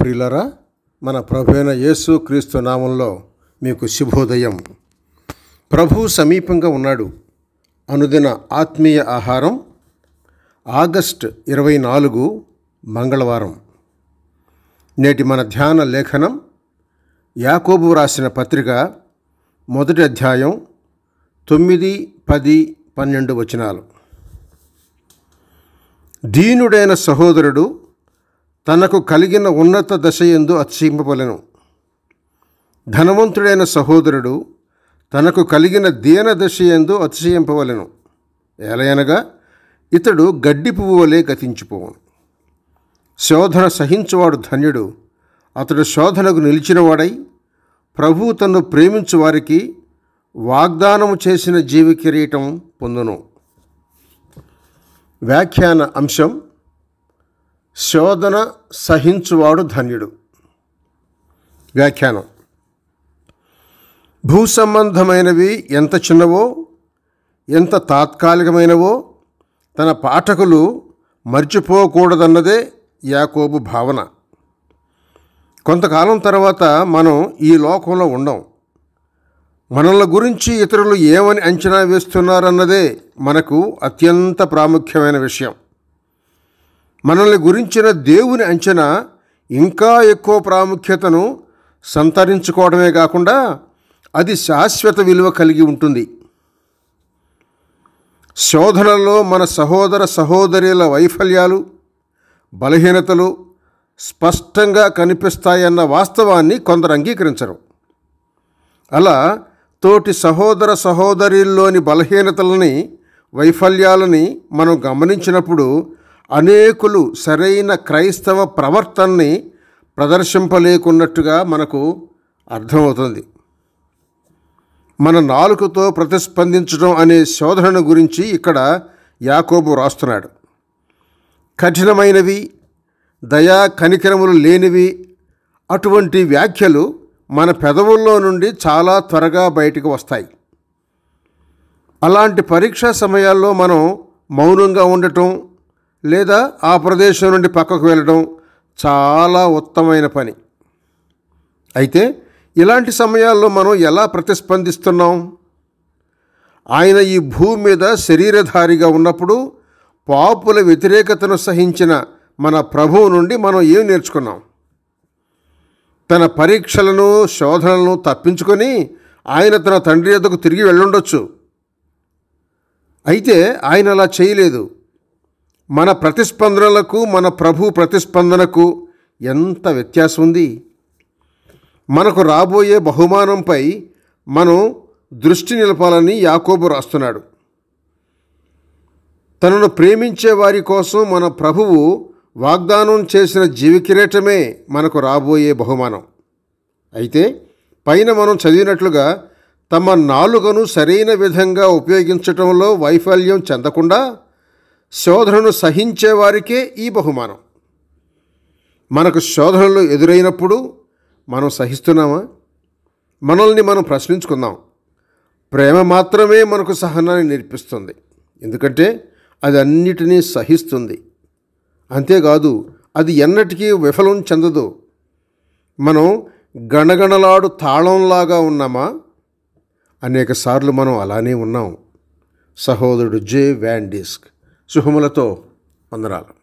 ప్రియులరా మన ప్రభువైన యేసు క్రీస్తు నామంలో మీకు శుభోదయం ప్రభు సమీపంగా ఉన్నాడు అనుదిన ఆత్మీయ ఆహారం ఆగస్ట్ ఇరవై నాలుగు మంగళవారం నేటి మన ధ్యాన లేఖనం యాకోబు రాసిన పత్రిక మొదటి అధ్యాయం తొమ్మిది పది పన్నెండు వచనాలు దీనుడైన సహోదరుడు తనకు కలిగిన ఉన్నత దశ ఎందు అత్సీంపబలను ధనవంతుడైన సహోదరుడు తనకు కలిగిన దీన దశ ఎందు అతిశయింపవలను ఎలయనగా ఇతడు గడ్డి పువ్వు వలె గతించిపోవను శోధన సహించువాడు ధన్యుడు అతడు శోధనకు నిలిచినవాడై ప్రభువు తను ప్రేమించు వారికి వాగ్దానము చేసిన జీవి కిరీటం పొందును వ్యాఖ్యాన అంశం శోధన సహించువాడు ధన్యుడు వ్యాఖ్యానం భూ సంబంధమైనవి ఎంత చిన్నవో ఎంత తాత్కాలికమైనవో తన పాఠకులు మర్చిపోకూడదన్నదే యాకోబు భావన కొంతకాలం తర్వాత మనం ఈ లోకంలో ఉండం మనల గురించి ఇతరులు ఏమని అంచనా వేస్తున్నారన్నదే మనకు అత్యంత ప్రాముఖ్యమైన విషయం మనల్ని గురించిన దేవుని అంచనా ఇంకా ఎక్కువ ప్రాముఖ్యతను సంతరించుకోవడమే కాకుండా అది శాశ్వత విలువ కలిగి ఉంటుంది శోధనలో మన సహోదర సహోదరుల వైఫల్యాలు బలహీనతలు స్పష్టంగా కనిపిస్తాయన్న వాస్తవాన్ని కొందరు అంగీకరించరు అలా తోటి సహోదర సహోదరుల్లోని బలహీనతలని వైఫల్యాలని మనం గమనించినప్పుడు అనేకులు సరైన క్రైస్తవ ప్రవర్తనని ప్రదర్శింపలేకున్నట్టుగా మనకు అర్థమవుతుంది మన నాలుకతో ప్రతిస్పందించడం అనే శోధనను గురించి ఇక్కడ యాకోబు రాస్తున్నాడు కఠినమైనవి దయా కనికరములు లేనివి అటువంటి వ్యాఖ్యలు మన పెదవుల్లో నుండి చాలా త్వరగా బయటకు వస్తాయి అలాంటి పరీక్షా సమయాల్లో మనం మౌనంగా ఉండటం లేదా ఆ ప్రదేశం నుండి పక్కకు వెళ్ళడం చాలా ఉత్తమైన పని అయితే ఇలాంటి సమయాల్లో మనం ఎలా ప్రతిస్పందిస్తున్నాం ఆయన ఈ భూమి మీద శరీరధారిగా ఉన్నప్పుడు పాపుల వ్యతిరేకతను సహించిన మన ప్రభువు నుండి మనం ఏం నేర్చుకున్నాం తన పరీక్షలను శోధనలను తప్పించుకొని ఆయన తన తండ్రి యొద్దకు తిరిగి వెళ్ళుండొచ్చు అయితే ఆయన అలా చేయలేదు మన ప్రతిస్పందనలకు మన ప్రభు ప్రతిస్పందనకు ఎంత వ్యత్యాసం ఉంది మనకు రాబోయే బహుమానంపై మనం దృష్టి నిలపాలని యాకోబు రాస్తున్నాడు తనను ప్రేమించే వారి కోసం మన ప్రభువు వాగ్దానం చేసిన జీవికిరీటమే మనకు రాబోయే బహుమానం అయితే పైన మనం చదివినట్లుగా తమ నాలుగను సరైన విధంగా ఉపయోగించటంలో వైఫల్యం చెందకుండా శోధనను సహించేవారికే ఈ బహుమానం మనకు శోధనలు ఎదురైనప్పుడు మనం సహిస్తున్నామా మనల్ని మనం ప్రశ్నించుకుందాం ప్రేమ మాత్రమే మనకు సహనాన్ని నేర్పిస్తుంది ఎందుకంటే అది అన్నిటినీ సహిస్తుంది అంతేకాదు అది ఎన్నటికీ విఫలం చెందదు మనం గణగణలాడు తాళంలాగా ఉన్నామా అనేకసార్లు మనం అలానే ఉన్నాం సహోదరుడు జే వ్యాండిస్క్ శుభములతో వందనాలు